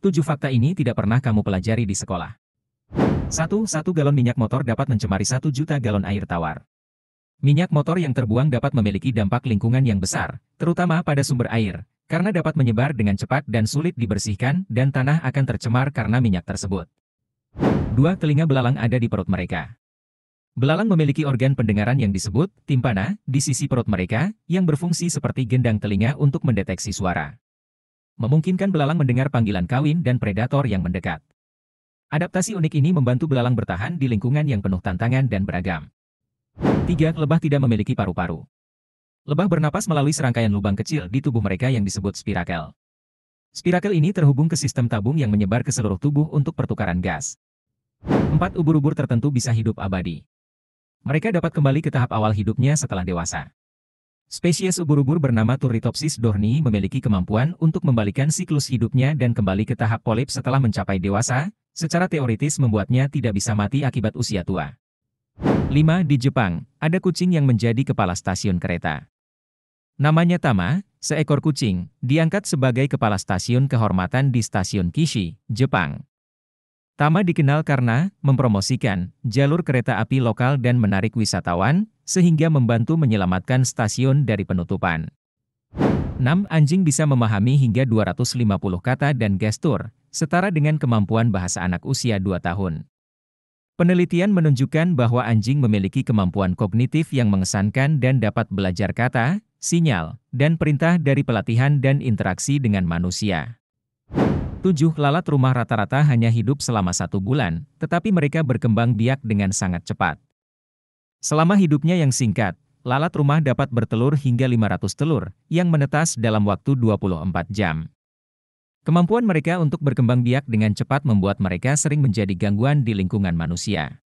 Tujuh fakta ini tidak pernah kamu pelajari di sekolah. Satu, Satu galon minyak motor dapat mencemari satu juta galon air tawar. Minyak motor yang terbuang dapat memiliki dampak lingkungan yang besar, terutama pada sumber air, karena dapat menyebar dengan cepat dan sulit dibersihkan dan tanah akan tercemar karena minyak tersebut. Dua, Telinga belalang ada di perut mereka. Belalang memiliki organ pendengaran yang disebut timpana di sisi perut mereka yang berfungsi seperti gendang telinga untuk mendeteksi suara memungkinkan belalang mendengar panggilan kawin dan predator yang mendekat. Adaptasi unik ini membantu belalang bertahan di lingkungan yang penuh tantangan dan beragam. 3. Lebah tidak memiliki paru-paru. Lebah bernapas melalui serangkaian lubang kecil di tubuh mereka yang disebut spirakel. Spirakel ini terhubung ke sistem tabung yang menyebar ke seluruh tubuh untuk pertukaran gas. 4. Ubur-ubur tertentu bisa hidup abadi. Mereka dapat kembali ke tahap awal hidupnya setelah dewasa. Spesies ubur-ubur bernama Turritopsis dorni memiliki kemampuan untuk membalikan siklus hidupnya dan kembali ke tahap polip setelah mencapai dewasa, secara teoritis membuatnya tidak bisa mati akibat usia tua. 5. Di Jepang, ada kucing yang menjadi kepala stasiun kereta. Namanya Tama, seekor kucing, diangkat sebagai kepala stasiun kehormatan di stasiun Kishi, Jepang. Tama dikenal karena mempromosikan jalur kereta api lokal dan menarik wisatawan, sehingga membantu menyelamatkan stasiun dari penutupan. 6. Anjing bisa memahami hingga 250 kata dan gestur, setara dengan kemampuan bahasa anak usia 2 tahun. Penelitian menunjukkan bahwa anjing memiliki kemampuan kognitif yang mengesankan dan dapat belajar kata, sinyal, dan perintah dari pelatihan dan interaksi dengan manusia. Tujuh lalat rumah rata-rata hanya hidup selama satu bulan, tetapi mereka berkembang biak dengan sangat cepat. Selama hidupnya yang singkat, lalat rumah dapat bertelur hingga 500 telur, yang menetas dalam waktu 24 jam. Kemampuan mereka untuk berkembang biak dengan cepat membuat mereka sering menjadi gangguan di lingkungan manusia.